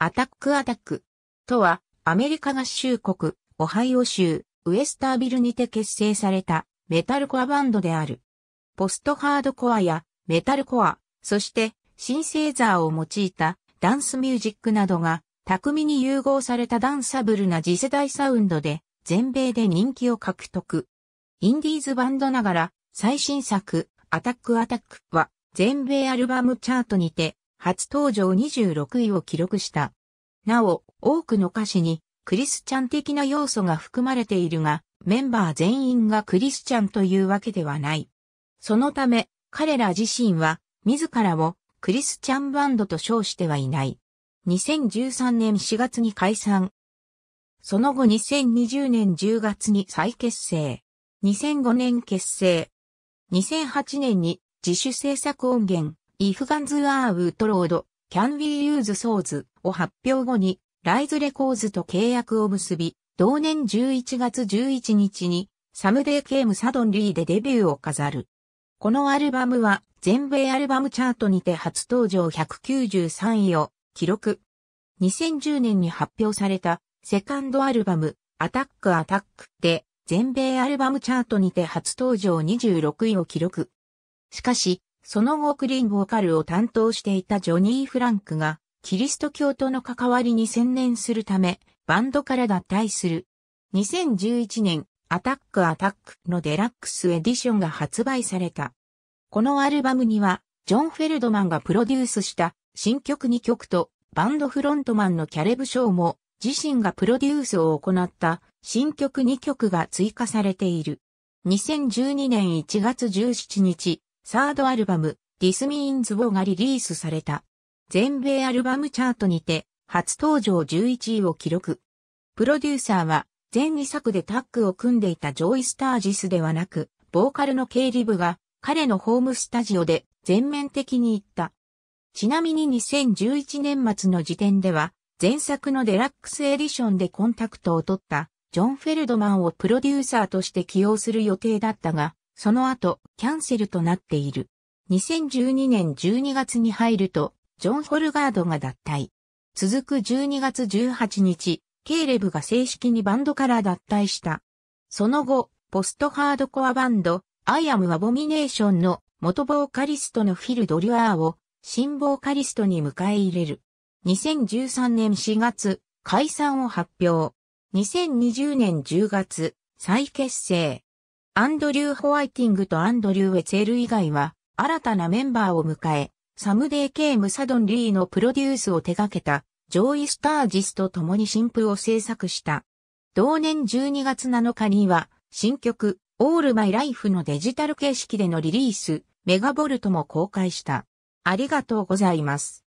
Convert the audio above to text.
アタックアタックとは、アメリカ合衆国、オハイオ州、ウエスタービルにて結成されたメタルコアバンドである。ポストハードコアやメタルコア、そしてシンセーザーを用いたダンスミュージックなどが巧みに融合されたダンサブルな次世代サウンドで全米で人気を獲得。インディーズバンドながら最新作アタックアタックは全米アルバムチャートにて初登場26位を記録した。なお、多くの歌詞にクリスチャン的な要素が含まれているが、メンバー全員がクリスチャンというわけではない。そのため、彼ら自身は、自らをクリスチャンバンドと称してはいない。2013年4月に解散。その後2020年10月に再結成。2005年結成。2008年に自主制作音源、If Guns Are Outlawed, Can We Use s o u l s を発表後に、ライズレコーズと契約を結び、同年11月11日に、サムデイ・ケーム・サドン・リーでデビューを飾る。このアルバムは、全米アルバムチャートにて初登場193位を記録。2010年に発表された、セカンドアルバム、アタック・アタックで、全米アルバムチャートにて初登場26位を記録。しかし、その後クリンボーカルを担当していたジョニー・フランクが、キリスト教との関わりに専念するため、バンドから脱退する。2011年、アタックアタックのデラックスエディションが発売された。このアルバムには、ジョン・フェルドマンがプロデュースした新曲2曲と、バンドフロントマンのキャレブ・ショーも、自身がプロデュースを行った新曲2曲が追加されている。2012年1月17日、サードアルバム、This Means War がリリースされた。全米アルバムチャートにて、初登場11位を記録。プロデューサーは、前2作でタッグを組んでいたジョイ・スタージスではなく、ボーカルのケイリブが、彼のホームスタジオで全面的に行った。ちなみに2011年末の時点では、前作のデラックスエディションでコンタクトを取った、ジョン・フェルドマンをプロデューサーとして起用する予定だったが、その後、キャンセルとなっている。2012年12月に入ると、ジョン・ホルガードが脱退。続く12月18日、ケーレブが正式にバンドから脱退した。その後、ポストハードコアバンド、アイアム・アボミネーションの元ボーカリストのフィル・ドリュアーを新ボーカリストに迎え入れる。2013年4月、解散を発表。2020年10月、再結成。アンドリュー・ホワイティングとアンドリュー・エツェル以外は、新たなメンバーを迎え、サムデイ・ケイム・サドン・リーのプロデュースを手掛けた、ジョイ・スタージスと共に新譜を制作した。同年12月7日には、新曲、オール・マイ・ライフのデジタル形式でのリリース、メガボルトも公開した。ありがとうございます。